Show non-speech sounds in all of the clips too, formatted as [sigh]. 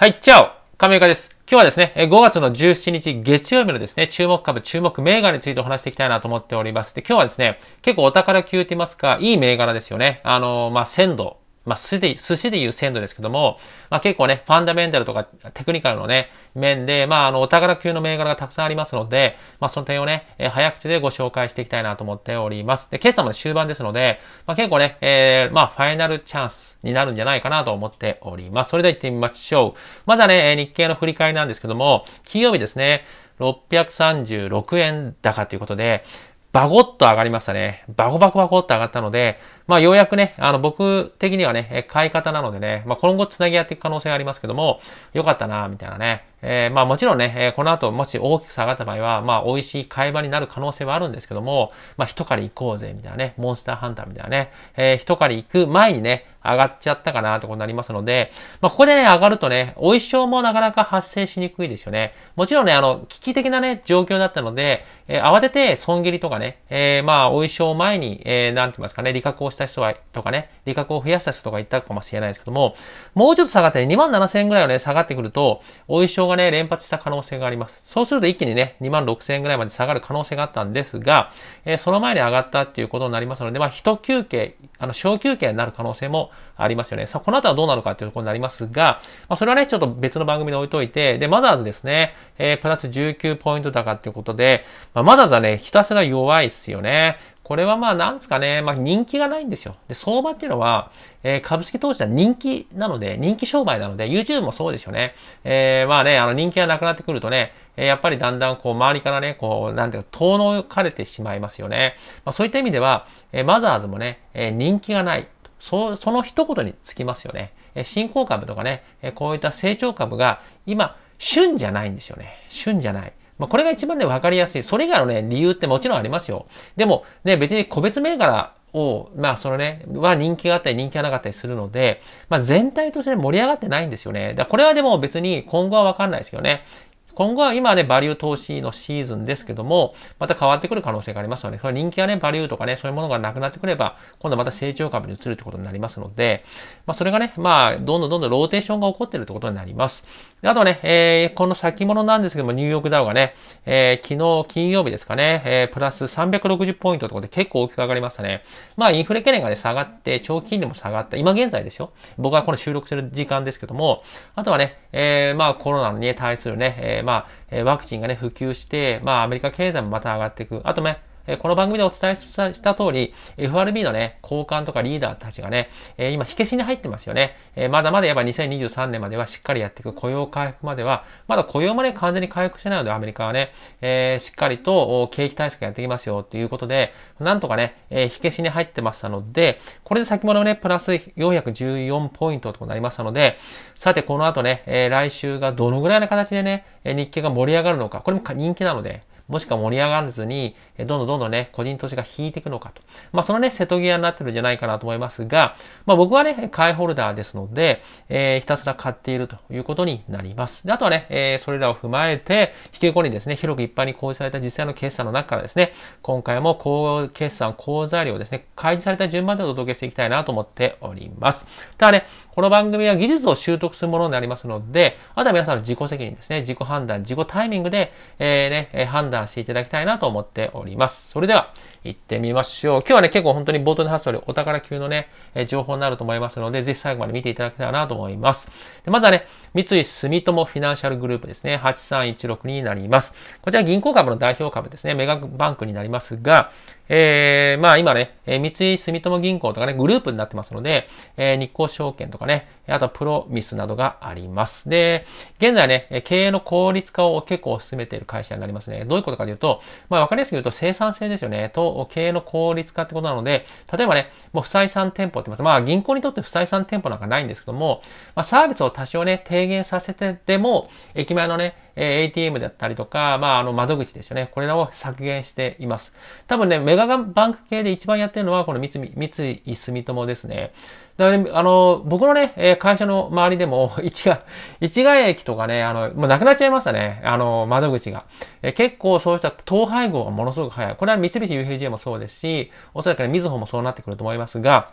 はい、チャオ亀岡です。今日はですね、5月の17日月曜日のですね、注目株、注目銘柄についてお話していきたいなと思っております。で、今日はですね、結構お宝級と言いますか、いい銘柄ですよね。あの、まあ、鮮度まあ、寿司で、寿司でいう鮮度ですけども、まあ、結構ね、ファンダメンタルとかテクニカルのね、面で、まあ、あの、お宝級の銘柄がたくさんありますので、まあ、その点をね、えー、早口でご紹介していきたいなと思っております。で、今朝もね、終盤ですので、まあ、結構ね、えー、まあ、ファイナルチャンスになるんじゃないかなと思っております。それでは行ってみましょう。まずはね、日経の振り返りなんですけども、金曜日ですね、636円高ということで、バゴッと上がりましたね。バゴバコバコっと上がったので、まあ、ようやくね、あの、僕的にはね、買い方なのでね、まあ、今後繋ぎやっていく可能性がありますけども、よかったな、みたいなね。えー、まあ、もちろんね、えこの後、もし大きく下がった場合は、まあ、美味しい買い場になる可能性はあるんですけども、まあ、一狩り行こうぜ、みたいなね、モンスターハンターみたいなね、えー、一狩り行く前にね、上がっちゃったかなってことになりますので、まあ、ここでね、上がるとね、お衣装もなかなか発生しにくいですよね。もちろんね、あの、危機的なね、状況だったので、えー、慌てて損切りとかね、えー、まあ、お衣装前に、えー、なんて言いますかね、利確をしてした人がとかね、利確を増やした人とか言ったかもしれないですけども、もうちょっと下がってね、2万7 0 0 0円ぐらいをね、下がってくると、お衣装がね、連発した可能性があります。そうすると一気にね、2万6 0 0 0円ぐらいまで下がる可能性があったんですが、えー、その前に上がったっていうことになりますので、まあ、一休憩、あの、小休憩になる可能性もありますよね。さあ、この後はどうなるかっていうところになりますが、まあ、それはね、ちょっと別の番組で置いといて、で、マザーズですね、えー、プラス19ポイント高っていうことで、まあ、マザーズはね、ひたすら弱いっすよね。これはまあなんですかね、まあ人気がないんですよ。で、相場っていうのは、えー、株式投資は人気なので、人気商売なので、YouTube もそうですよね。えー、まあね、あの人気がなくなってくるとね、えやっぱりだんだんこう周りからね、こう、なんていうか、遠のかれてしまいますよね。まあそういった意味では、えマザーズもね、え人気がない。そう、その一言につきますよね。え新興株とかね、えこういった成長株が今、旬じゃないんですよね。旬じゃない。まあ、これが一番ね、分かりやすい。それ以外のね、理由ってもちろんありますよ。でも、ね、別に個別銘柄を、まあ、そのね、は人気があったり人気がなかったりするので、まあ、全体として盛り上がってないんですよね。だこれはでも別に今後はわかんないですよね。今後は今はね、バリュー投資のシーズンですけども、また変わってくる可能性がありますので、その人気はね、バリューとかね、そういうものがなくなってくれば、今度はまた成長株に移るってことになりますので、まあそれがね、まあ、どんどんどんどんローテーションが起こってるってことになります。あとね、えー、この先物なんですけども、ニューヨークダウがね、えー、昨日金曜日ですかね、えー、プラス360ポイントとかで結構大きく上がりましたね。まあ、インフレ懸念がね、下がって、長期金利も下がった。今現在ですよ。僕はこの収録する時間ですけども、あとはね、えー、まあ、コロナに対するね、えー、まあ、ワクチンがね、普及して、まあ、アメリカ経済もまた上がっていく。あとね、えこの番組でお伝えした通り、FRB のね、交換とかリーダーたちがね、え今、火消しに入ってますよね。えまだまだやっぱ2023年まではしっかりやっていく雇用回復までは、まだ雇用もね、完全に回復してないので、アメリカはね、えしっかりと景気対策やっていきますよということで、なんとかね、え火消しに入ってましたので、これで先物ね、プラス414ポイントとなりましたので、さて、この後ね、え来週がどのぐらいの形でね、日経が盛り上がるのか、これも人気なので、もしくは盛り上がらずに、どんどんどんどんね、個人投資が引いていくのかと。まあ、そのね、瀬戸際になってるんじゃないかなと思いますが、まあ、僕はね、買いホルダーですので、えー、ひたすら買っているということになります。であとはね、えー、それらを踏まえて、引け後にですね、広く一般に公示された実際の決算の中からですね、今回も高決算、高材料ですね、開示された順番でお届けしていきたいなと思っております。ただね、この番組は技術を習得するものになりますので、あとは皆さんの自己責任ですね。自己判断、自己タイミングで、えー、ね、判断していただきたいなと思っております。それでは、行ってみましょう。今日はね、結構本当に冒頭に話した通り、お宝級のね、え情報になると思いますので、ぜひ最後まで見ていただけたらなと思います。でまずはね、三井住友フィナンシャルグループですね、8316になります。こちら銀行株の代表株ですね、メガバンクになりますが、えー、まあ今ね、えー、三井住友銀行とかね、グループになってますので、えー、日興証券とかね、あとプロミスなどがあります。で、現在ね、経営の効率化を結構進めている会社になりますね。どういうことかというと、まあわかりやすく言うと生産性ですよね。経営の効率化ってことなので、例えばね、もう不採算店舗って言います。まあ銀行にとって不採算店舗なんかないんですけども、まあサービスを多少ね、低減させてでも、駅前のね、え ATM だったりとか、まあ、あの、窓口ですよね。これらを削減しています。多分ね、メガバンク系で一番やってるのは、この三井、三井住友ですね。だから、ね、あの、僕のね、会社の周りでも、一 [laughs] が、一概駅とかね、あの、もうなくなっちゃいましたね。あの、窓口が。え結構そうした統廃合がものすごく早い。これは三菱 UFJ もそうですし、おそらくね、みずほもそうなってくると思いますが、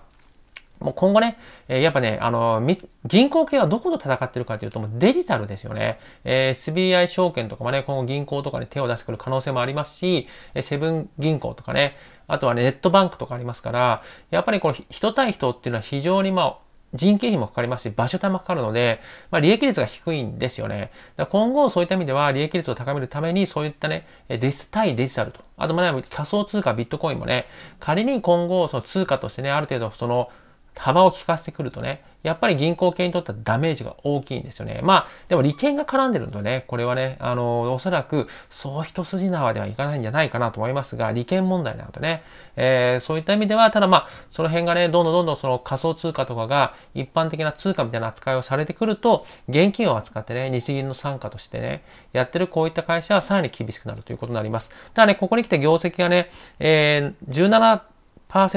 もう今後ね、えやっぱね、あの銀行系はどこと戦ってるかというと、もうデジタルですよね。えー、SBI 証券とかもね、今後銀行とかに手を出してくる可能性もありますし、えセブン銀行とかね、あとはね、ネットバンクとかありますから、やっぱりこの人対人っていうのは非常にまあ、人件費もかかりますし、場所代もかかるので、まあ、利益率が低いんですよね。だ今後、そういった意味では、利益率を高めるために、そういったね、デジ対デジタルと、あともね、仮想通貨、ビットコインもね、仮に今後、その通貨としてね、ある程度、その、幅を利かせてくるとね、やっぱり銀行系にとってはダメージが大きいんですよね。まあ、でも利権が絡んでるとでね、これはね、あの、おそらく、そう一筋縄ではいかないんじゃないかなと思いますが、利権問題なのでね、えー、そういった意味では、ただまあ、その辺がね、どんどんどんどんその仮想通貨とかが一般的な通貨みたいな扱いをされてくると、現金を扱ってね、日銀の傘下としてね、やってるこういった会社はさらに厳しくなるということになります。ただね、ここに来て業績がね、えー、17、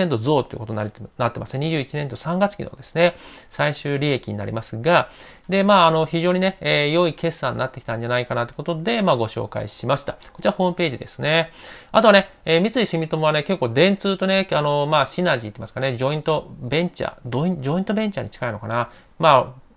ント増ということになってます21年度3月期のですね、最終利益になりますが、で、まあ、あの、非常にね、えー、良い決算になってきたんじゃないかなということで、まあ、ご紹介しました。こちらホームページですね。あとはね、えー、三井住友はね、結構電通とね、あの、まあ、シナジーって言いますかね、ジョイントベンチャー、ジョイントベンチャーに近いのかな。まあ、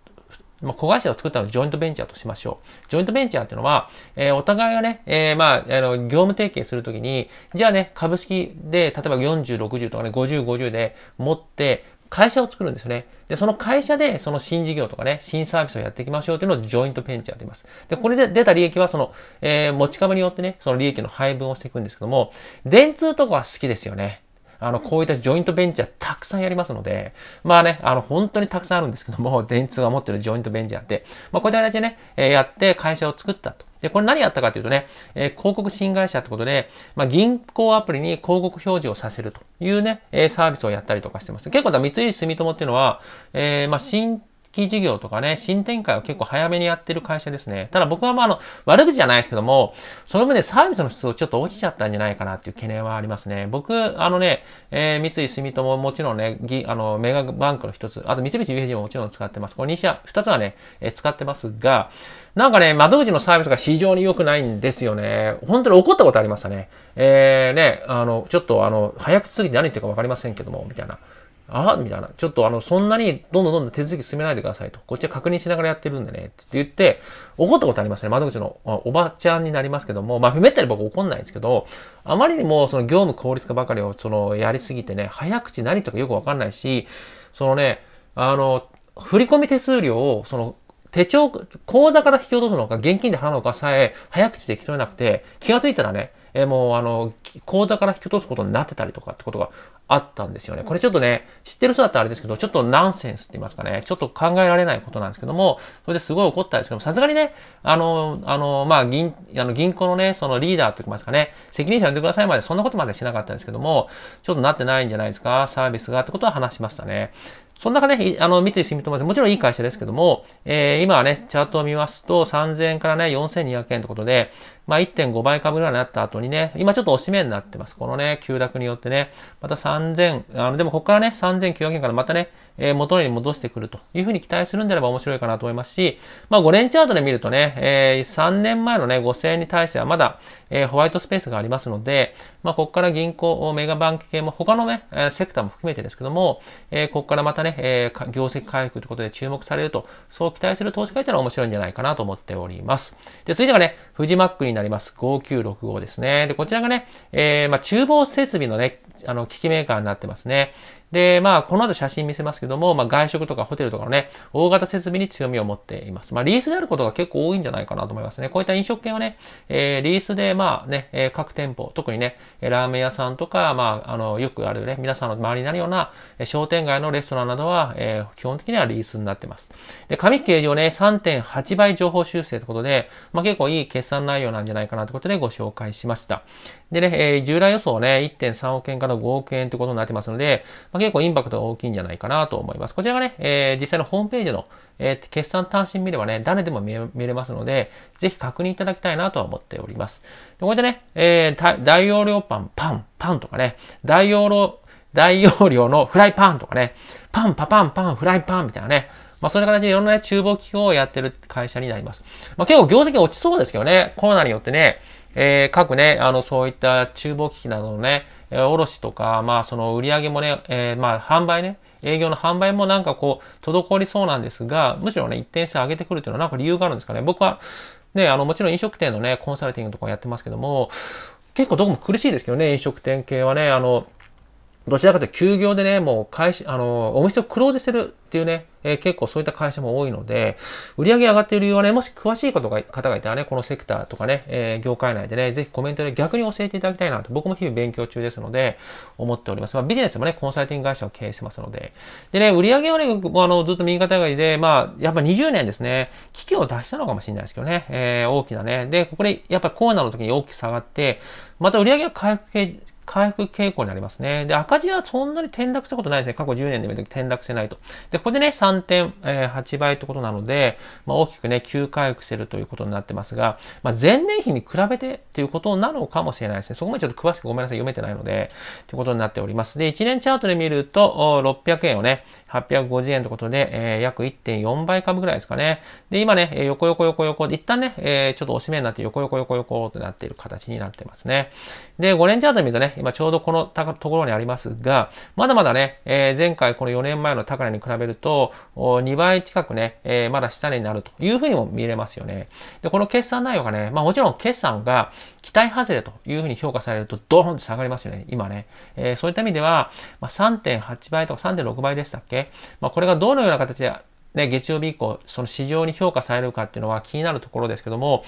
まあ、子会社を作ったのをジョイントベンチャーとしましょう。ジョイントベンチャーっていうのは、えー、お互いがね、えー、まあ、あの、業務提携するときに、じゃあね、株式で、例えば40、60とかね、50、50で持って、会社を作るんですね。で、その会社で、その新事業とかね、新サービスをやっていきましょうっていうのをジョイントベンチャーと言います。で、これで出た利益は、その、えー、持ち株によってね、その利益の配分をしていくんですけども、電通とかは好きですよね。あの、こういったジョイントベンチャーたくさんやりますので、まあね、あの、本当にたくさんあるんですけども、[laughs] 電通が持ってるジョイントベンチャーって、まあ、こういった形でね、えー、やって会社を作ったと。で、これ何やったかというとね、えー、広告新会社ってことで、まあ、銀行アプリに広告表示をさせるというね、えー、サービスをやったりとかしてます。結構だ、三井住友っていうのは、えー、まあ、機事業とかね、新展開を結構早めにやってる会社ですね。ただ僕はまあ、あの、悪口じゃないですけども、その分でサービスの質をちょっと落ちちゃったんじゃないかなっていう懸念はありますね。僕、あのね、えー、三井住友ももちろんね、ぎあの、メガバンクの一つ、あと三菱 UFJ ももちろん使ってます。この2社、2つはね、えー、使ってますが、なんかね、窓口のサービスが非常に良くないんですよね。本当に怒ったことありましたね。えー、ね、あの、ちょっとあの、早くすぎて何言ってるかわかりませんけども、みたいな。ああみたいな。ちょっとあの、そんなにどんどんどんどん手続き進めないでくださいと。こっちは確認しながらやってるんでね。って言って、怒ったことありますね。窓口のおばちゃんになりますけども、まあ、めったに僕怒んないんですけど、あまりにもその業務効率化ばかりをその、やりすぎてね、早口何とかよくわかんないし、そのね、あの、振込手数料を、その、手帳、口座から引き落とすのか、現金で払うのかさえ、早口で聞き取れなくて、気がついたらね、えー、もうあの、口座から引き落とすことになってたりとかってことがあったんですよね。これちょっとね、知ってる人だったらあれですけど、ちょっとナンセンスって言いますかね、ちょっと考えられないことなんですけども、それですごい怒ったんですけども、さすがにね、あの、あの、まあ、銀、あの、銀行のね、そのリーダーと言いますかね、責任者呼んでくださいまで、そんなことまでしなかったんですけども、ちょっとなってないんじゃないですか、サービスがってことは話しましたね。そんなかね、あの、三井住友です。もちろんいい会社ですけども、えー、今はね、チャートを見ますと、3000円からね、4200円ってことで、まあ、1.5倍株ぐらいになった後にね、今ちょっと押し目になってます。このね、急落によってね、また3000、あの、でもここからね、3900円からまたね、えー、元に戻してくるというふうに期待するんであれば面白いかなと思いますし、まあ、5年チャートで見るとね、えー、3年前のね、5000円に対してはまだ、えー、ホワイトスペースがありますので、まあ、ここから銀行、メガバンク系も他のね、セクターも含めてですけども、えー、ここからまたね、えー、業績回復ということで注目されると、そう期待する投資家というのは面白いんじゃないかなと思っております。で、続いてはね、フジマックになりなります。5965ですね。で、こちらがね、えー、まあ、厨房設備のね、あの、機器メーカーになってますね。で、まあ、この後写真見せますけども、まあ、外食とかホテルとかのね、大型設備に強みを持っています。まあ、リースであることが結構多いんじゃないかなと思いますね。こういった飲食券はね、えー、リースで、まあね、えー、各店舗、特にね、ラーメン屋さんとか、まあ、あの、よくあるね、皆さんの周りになるような、商店街のレストランなどは、えー、基本的にはリースになってます。で、紙形状ね、3.8倍情報修正ということで、まあ、結構いい決算内容なんじゃないかなということでご紹介しました。でね、えー、従来予想ね、1.3億円から5億円ということになってますので、まあ結構インパクトが大きいんじゃないかなと思います。こちらがね、えー、実際のホームページの、えー、決算単身見ればね、誰でも見れますので、ぜひ確認いただきたいなとは思っております。でこうやってね、えー、大容量パン、パン、パンとかね、大容量、大容量のフライパンとかね、パン、パパン、パン、フライパンみたいなね、まあそういう形でいろんなね、厨房機器をやってる会社になります。まあ結構業績落ちそうですけどね、コロナによってね、えー、各ね、あの、そういった厨房機器などのね、えろしとか、まあその売り上げもね、えー、まあ販売ね、営業の販売もなんかこう、滞りそうなんですが、むしろね、一定数上げてくるというのはなんか理由があるんですかね。僕は、ね、あの、もちろん飲食店のね、コンサルティングとかやってますけども、結構どこも苦しいですけどね、飲食店系はね、あの、どちらかというと休業でね、もう会社、あの、お店をクローズしてるっていうね、えー、結構そういった会社も多いので、売り上げ上がっている理由はね、もし詳しいことが方がいたらね、このセクターとかね、えー、業界内でね、ぜひコメントで逆に教えていただきたいなと、僕も日々勉強中ですので、思っております。まあビジネスもね、コンサルティング会社を経営してますので。でね、売り上げはね、あの、ずっと右肩上がりで、まあ、やっぱ20年ですね、危機を脱したのかもしれないですけどね、えー、大きなね。で、ここでやっぱコロナの時に大きく下がって、また売り上げが回復回復傾向になりますね。で、赤字はそんなに転落したことないですね。過去10年で見ると転落してないと。で、ここでね、3.8倍ってことなので、まあ、大きくね、急回復してるということになってますが、まあ、前年比に比べてということなのかもしれないですね。そこまでちょっと詳しくごめんなさい、読めてないので、ということになっております。で、1年チャートで見ると、600円をね、850円ということで、えー、約1.4倍株ぐらいですかね。で、今ね、横横横横で、一旦ね、えー、ちょっと押し目になって横横横横ってなっている形になってますね。で、5年チャートで見るとね、今ちょうどこのところにありますが、まだまだね、えー、前回この4年前の高値に比べると、2倍近くね、えー、まだ下値になるというふうにも見れますよね。で、この決算内容がね、まあもちろん決算が期待外れというふうに評価されるとドーンと下がりますよね、今ね。えー、そういった意味では、まあ、3.8倍とか3.6倍でしたっけまあこれがどのような形でね、月曜日以降、その市場に評価されるかっていうのは気になるところですけども、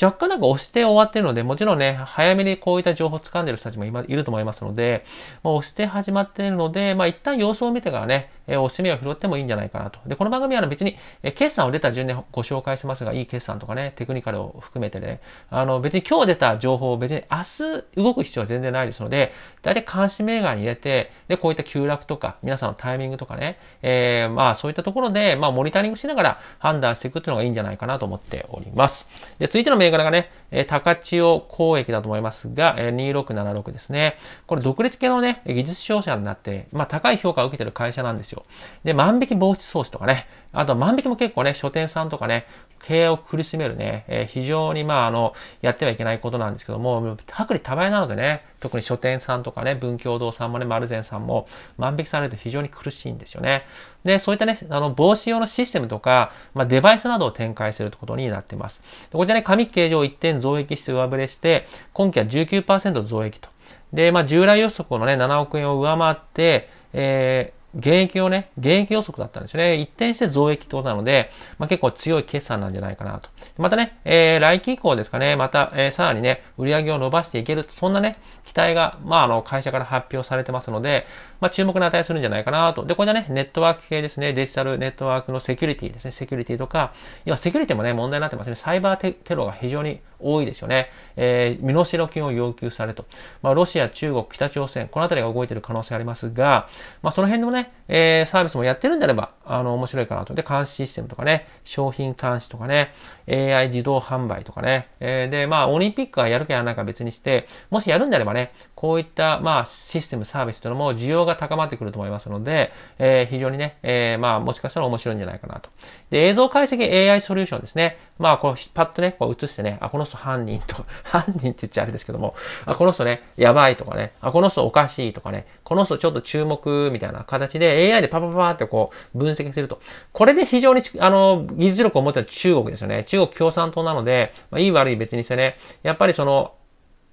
若干なんか押して終わってるので、もちろんね、早めにこういった情報を掴んでる人たちも今いると思いますので、まあ、押して始まっているので、まあ、一旦様子を見てからね、えー、押し目を拾ってもいいんじゃないかなと。で、この番組は別に、え決算を出た順でご紹介してますが、いい決算とかね、テクニカルを含めてね、あの、別に今日出た情報を別に明日動く必要は全然ないですので、大体監視銘柄に入れて、で、こういった急落とか、皆さんのタイミングとかね、えー、まあ、そういったところで、まあ、モニタリングしながら判断していくっていうのがいいんじゃないかなと思っております。で、続いての銘柄がね、えー、高千代公益だと思いますが、えー、2676ですね。これ独立系のね、技術商社になって、まあ高い評価を受けてる会社なんですよ。で、万引き防止装置とかね、あと万引きも結構ね、書店さんとかね、経営を苦しめるね、えー、非常に、まあ、あの、やってはいけないことなんですけども、薄利多売なのでね、特に書店さんとかね、文教堂さんもね、丸善さんも、万引きされると非常に苦しいんですよね。で、そういったね、あの、防止用のシステムとか、まあ、デバイスなどを展開するってことになってます。でこちらね、紙形状1点増益して上振れして、今期は19%増益と。で、まあ、従来予測のね、7億円を上回って、えー減益をね、減益予測だったんですよね。一転して増益ってことなので、まあ、結構強い決算なんじゃないかなと。またね、えー、来期以降ですかね、また、えー、さらにね、売り上げを伸ばしていける、そんなね、期待が、まあ、あの、会社から発表されてますので、まあ、注目の値するんじゃないかなと。で、これでね、ネットワーク系ですね、デジタルネットワークのセキュリティですね、セキュリティとか、今、セキュリティもね、問題になってますね。サイバーテロが非常に多いですよね。えー、身代金を要求されと。まあ、ロシア、中国、北朝鮮、この辺りが動いてる可能性ありますが、まあ、その辺のね、ね、えー、サービスもやってるんであれば、あの、面白いかなと。で、監視システムとかね、商品監視とかね、AI 自動販売とかね。えー、で、まあ、オリンピックはやるかやらないか別にして、もしやるんであればね、こういった、まあ、システム、サービスというのも需要が高まってくると思いますので、えー、非常にね、えまあ、もしかしたら面白いんじゃないかなと。で、映像解析 AI ソリューションですね。まあ、こう、パッとね、こう映してね、あ、この人犯人と、[laughs] 犯人って言っちゃあれですけども、あ、この人ね、やばいとかね、あ、この人おかしいとかね、この人ちょっと注目みたいな形で AI でパパパってこう分析すると。これで非常に、あの、技術力を持ってる中国ですよね。中国共産党なので、まあ、いい悪い別にしてね、やっぱりその、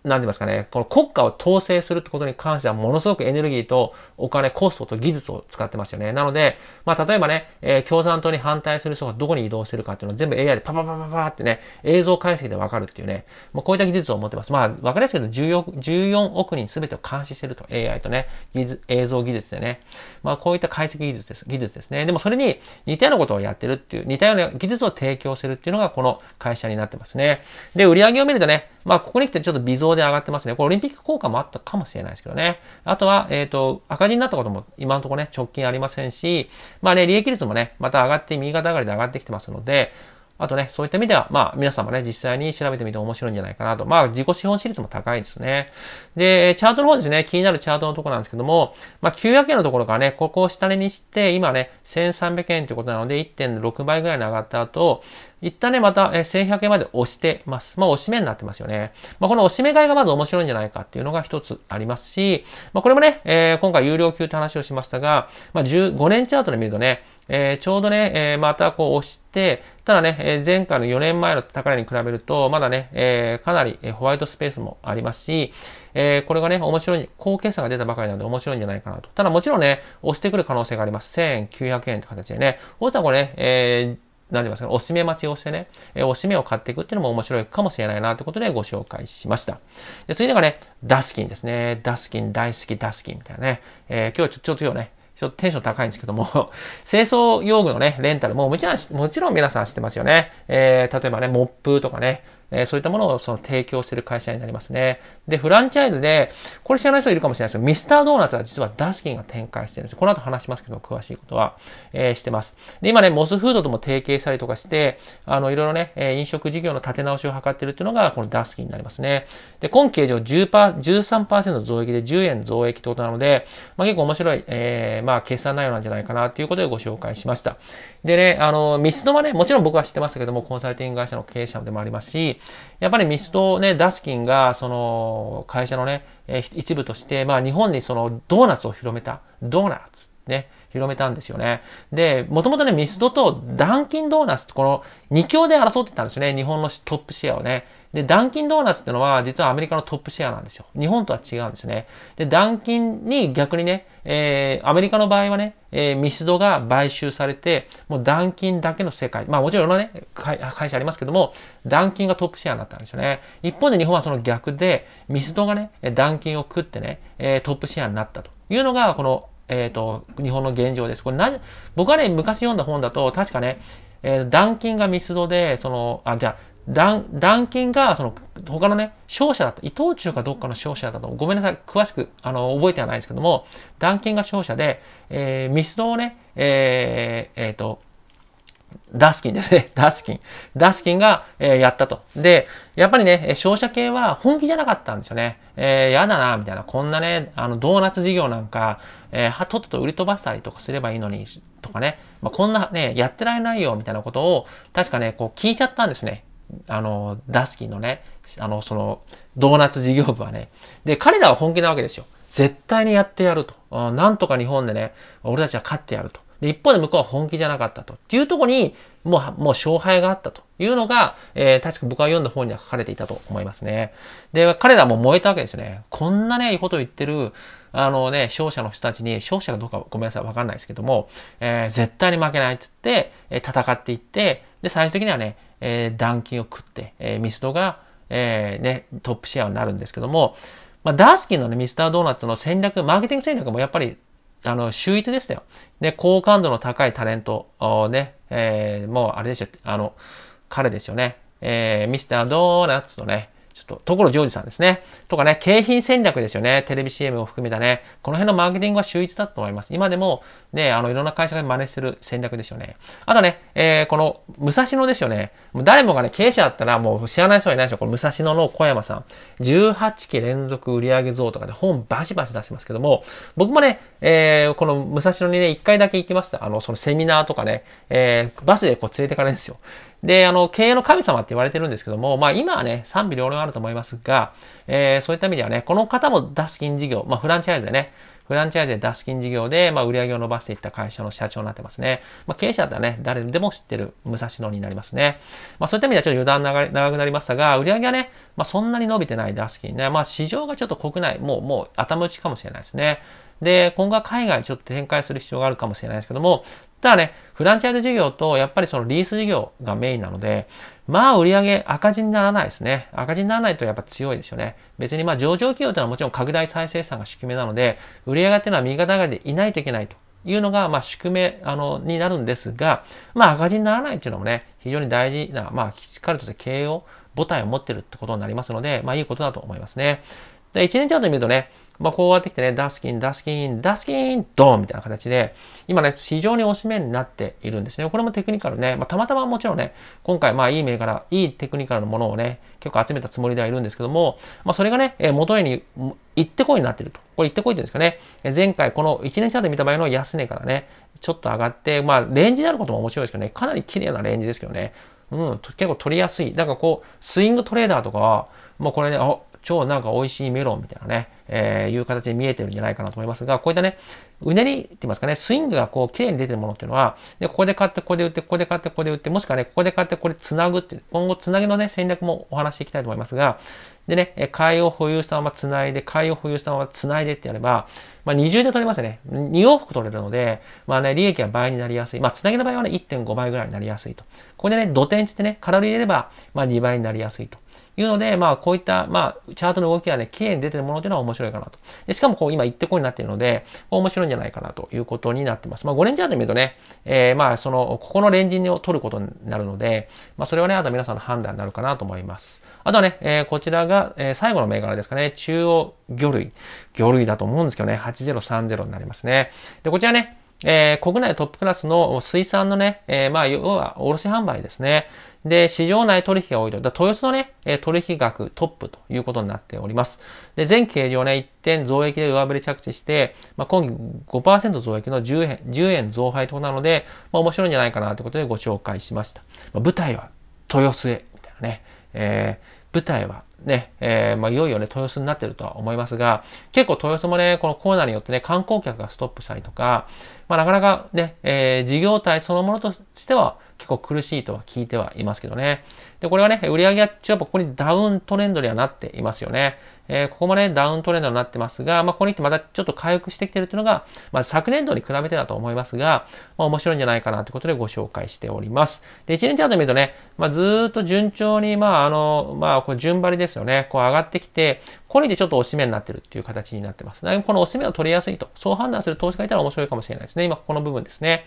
なんて言いますかね、この国家を統制するってことに関してはものすごくエネルギーとお金、コストと技術を使ってますよね。なので、まあ例えばね、えー、共産党に反対する人がどこに移動してるかっていうのを全部 AI でパパパパパってね、映像解析でわかるっていうね、まあこういった技術を持ってます。まあわかりやすいけど14、14億人全てを監視してると AI とね、映像技術でね。まあこういった解析技術です、技術ですね。でもそれに似たようなことをやってるっていう、似たような技術を提供するっていうのがこの会社になってますね。で、売り上げを見るとね、まあここに来てちょっと微増で上がってますね。これオリンピック効果もあったかもしれないですけどね。あとは、えっ、ー、と、赤字になったことも今のところね、直近ありませんし、まあね、利益率もね、また上がって、右肩上がりで上がってきてますので、あとね、そういった意味では、まあ、皆様ね、実際に調べてみて面白いんじゃないかなと。まあ、自己資本比率も高いですね。で、チャートの方ですね、気になるチャートのところなんですけども、まあ、900円のところからね、ここを下値にして、今ね、1300円ということなので、1.6倍ぐらいに上がった後、一旦ね、また、1100円まで押してます。まあ、押し目になってますよね。まあ、この押し目買いがまず面白いんじゃないかっていうのが一つありますし、まあ、これもね、えー、今回有料級って話をしましたが、まあ、15年チャートで見るとね、えー、ちょうどね、えー、またこう押して、ただね、え前回の4年前の高値に比べると、まだね、えかなりホワイトスペースもありますし、えこれがね、面白い、高決算が出たばかりなので面白いんじゃないかなと。ただもちろんね、押してくる可能性があります。1900円って形でね、大ちゃこれね、えなんて言いますか、押し目待ちをしてね、え押し目を買っていくっていうのも面白いかもしれないなということでご紹介しました。で、次のがね、ダスキンですね。ダスキン大好き、ダスキンみたいなね。えー、今日ちょちょっと今日ね、ちょっとテンション高いんですけども、[laughs] 清掃用具のね、レンタル、ももちろん、もちろん皆さん知ってますよね。えー、例えばね、モップとかね、えー、そういったものをその提供している会社になりますね。で、フランチャイズで、これ知らない人いるかもしれないですけど、ミスタードーナツは実はダスキンが展開してるんです。この後話しますけど、詳しいことは、えー、してます。で、今ね、モスフードとも提携したりとかして、あの、いろいろね、えー、飲食事業の立て直しを図ってるっていうのが、このダスキンになりますね。で、今計上10パー13%増益で10円増益ってことなので、まあ、結構面白い、えー、まあ、決算内容なんじゃないかなということでご紹介しました。でね、あの、ミスドはね、もちろん僕は知ってましたけども、コンサルティング会社の経営者でもありますし、やっぱりミスドね、ダスキンが、その、会社のね、一部として、まあ日本にそのドーナツを広めた、ドーナツ、ね、広めたんですよね。で、もともとね、ミスドとダンキンドーナツ、この2強で争ってたんですね。日本のトップシェアをね。で、ダンキンドーナツってのは、実はアメリカのトップシェアなんですよ。日本とは違うんですね。で、ダンキンに逆にね、えー、アメリカの場合はね、えー、ミスドが買収されて、もうダンキンだけの世界。まあもちろんいろんなね、会社ありますけども、ダンキンがトップシェアになったんですよね。一方で日本はその逆で、ミスドがね、ダンキンを食ってね、えー、トップシェアになったというのが、このえっ、ー、と、日本の現状です。これな、僕はね、昔読んだ本だと、確かね、えー、断金がミスドで、その、あ、じゃあ、断、金が、その、他のね、商社だった、伊藤忠かどっかの商社だと、ごめんなさい、詳しく、あの、覚えてはないですけども、断金が商社で、えー、ミスドをね、えー、えー、と、ダスキンですね。ダスキン。ダスキンが、えー、やったと。で、やっぱりね、商社系は本気じゃなかったんですよね。えー、やだな、みたいな。こんなね、あの、ドーナツ事業なんか、えー、とっとと売り飛ばしたりとかすればいいのに、とかね。まあ、こんなね、やってられないよ、みたいなことを、確かね、こう聞いちゃったんですね。あの、ダスキンのね、あの、その、ドーナツ事業部はね。で、彼らは本気なわけですよ。絶対にやってやると。なんとか日本でね、俺たちは勝ってやると。で、一方で向こうは本気じゃなかったと。っていうところに、もう、もう勝敗があったというのが、えー、確か僕が読んだ本には書かれていたと思いますね。で、彼らも燃えたわけですね。こんなね、いいこと言ってる、あのね、勝者の人たちに、勝者かどうかごめんなさい、わかんないですけども、えー、絶対に負けないって言って、えー、戦っていって、で、最終的にはね、えー、断金を食って、えー、ミスドが、えー、ね、トップシェアになるんですけども、まあ、ダースキンのね、ミスタードーナツの戦略、マーケティング戦略もやっぱりあの、秀逸でしたよ。で、好感度の高いタレント、ね、えー、もうあれでしょ、あの、彼ですよね。えー、ミスタードーナツのね、と、ころジョージさんですね。とかね、景品戦略ですよね。テレビ CM を含めたね。この辺のマーケティングは秀逸だと思います。今でも、ね、あの、いろんな会社が真似してる戦略ですよね。あとね、えー、この、武蔵野ですよね。もう誰もがね、経営者だったらもう知らない人はいないでしょ。この武蔵野の小山さん。18期連続売上増とかで本バシバシ出してますけども、僕もね、えー、この武蔵野にね、1回だけ行きました。あの、そのセミナーとかね、えー、バスでこう連れてかれるんですよ。で、あの、経営の神様って言われてるんですけども、まあ今はね、賛否両論あると思いますが、えー、そういった意味ではね、この方も脱ン事業、まあフランチャイズでね、フランチャイズで脱ン事業で、まあ売り上げを伸ばしていった会社の社長になってますね。まあ経営者だったらね、誰でも知ってる武蔵野になりますね。まあそういった意味ではちょっと余談長くなりましたが、売り上げはね、まあそんなに伸びてない脱ンね、まあ市場がちょっと国内、もうもう頭打ちかもしれないですね。で、今後は海外ちょっと展開する必要があるかもしれないですけども、ただね、フランチャイズ事業とやっぱりそのリース事業がメインなので、まあ売上赤字にならないですね。赤字にならないとやっぱ強いですよね。別にまあ上場企業というのはもちろん拡大再生産が宿命なので、売上っていうのは右肩上がりでいないといけないというのがまあ宿命あのになるんですが、まあ赤字にならないというのもね、非常に大事な、まあしっかりとして経営を、母体を持ってるってことになりますので、まあいいことだと思いますね。で、1年ちょっと見るとね、まあ、こうやってきてね、ダスキン、ダスキン、ダスキン、ドンみたいな形で、今ね、非常に押し目になっているんですね。これもテクニカルね、まあ、たまたまもちろんね、今回、まあ、いい銘柄、いいテクニカルのものをね、結構集めたつもりではいるんですけども、まあ、それがね、え元へに、行ってこいになっていると。これ行ってこいって言うんですかね。前回、この1年チャート見た場合の安値からね、ちょっと上がって、まあ、レンジであることも面白いですけどね、かなり綺麗なレンジですけどね。うん、結構取りやすい。だからこう、スイングトレーダーとかは、もうこれね、あ、超なんか美味しいメロンみたいなね、えー、いう形で見えてるんじゃないかなと思いますが、こういったね、うねりって言いますかね、スイングがこう綺麗に出てるものっていうのは、で、ここで買って、ここで売って、ここで買って、ここで売って、もしくはね、ここで買って、これ繋ぐっていう、今後繋ぎのね、戦略もお話していきたいと思いますが、でね、買いを保有したまま繋いで、買いを保有したまま繋いでってやれば、まあ、二重で取れますね。二往復取れるので、まあね、利益は倍になりやすい。まあ、繋ぎの場合はね、1.5倍ぐらいになりやすいと。ここでね、土点ってね、カロリー入れれば、まあ、2倍になりやすいと。いうので、まあこういった、まあチャートの動きがね、綺麗に出てるものっていうのは面白いかなと。でしかもこう今一ってこになっているので、面白いんじゃないかなということになってます。まあ5連チャート見るとね、えー、まあその、ここのレンジを取ることになるので、まあそれはね、あと皆さんの判断になるかなと思います。あとはね、えー、こちらが、えー、最後の銘柄ですかね、中央魚類。魚類だと思うんですけどね、8030になりますね。で、こちらね、えー、国内トップクラスの水産のね、えー、まあ、要は卸販売ですね。で、市場内取引が多いと。だ豊洲のね、取引額トップということになっております。で、全形状ね、1点増益で上振れ着地して、まあ、今期5%増益の10円、10円増配となので、まあ、面白いんじゃないかなということでご紹介しました。まあ、舞台は豊洲へ、みたいなね。えー、舞台はね、えー、まあ、いよいよね、豊洲になってるとは思いますが、結構豊洲もね、このコーナーによってね、観光客がストップしたりとか、まあ、なかなかね、えー、事業体そのものとしては結構苦しいとは聞いてはいますけどね。で、これはね、売上はちょっとここにダウントレンドにはなっていますよね。えー、ここもね、ダウントレンドになってますが、まあ、ここに来てまたちょっと回復してきてるというのが、まあ、昨年度に比べてだと思いますが、まあ、面白いんじゃないかなということでご紹介しております。で、1年チャート見るとね、まあ、ずっと順調に、まあ、あの、まあ、こう順張りでですよね。こう上がってきて、これでちょっと押し目になってるっていう形になってます。この押し目を取りやすいと、そう判断する投資家いたら面白いかもしれないですね。今ここの部分ですね。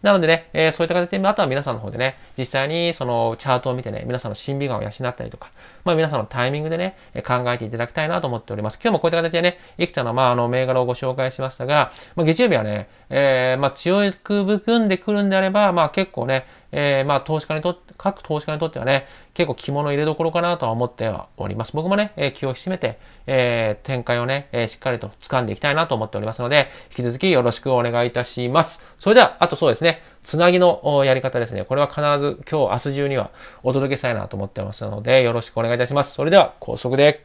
なのでね、えー、そういった形で、あとは皆さんの方でね、実際にそのチャートを見てね、皆さんの審美眼を養ったりとか、まあ皆さんのタイミングでね、考えていただきたいなと思っております。今日もこういった形でね、いくつかの、まああの、銘柄をご紹介しましたが、まあ月曜日はね、えー、まあ強く含んでくるんであれば、まあ結構ね、えー、まあ投資家にとって、各投資家にとってはね、結構着物入れどころかなとは思ってはおります。僕もね、え気を引き締めて、えー、展開をね、えー、しっかりと掴んでいきたいなと思っておりますので、引き続きよろしくお願いいたします。それでは、あとそうですね、つなぎのやり方ですね。これは必ず今日、明日中にはお届けしたいなと思ってますので、よろしくお願いいたします。それでは、高速で、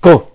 GO!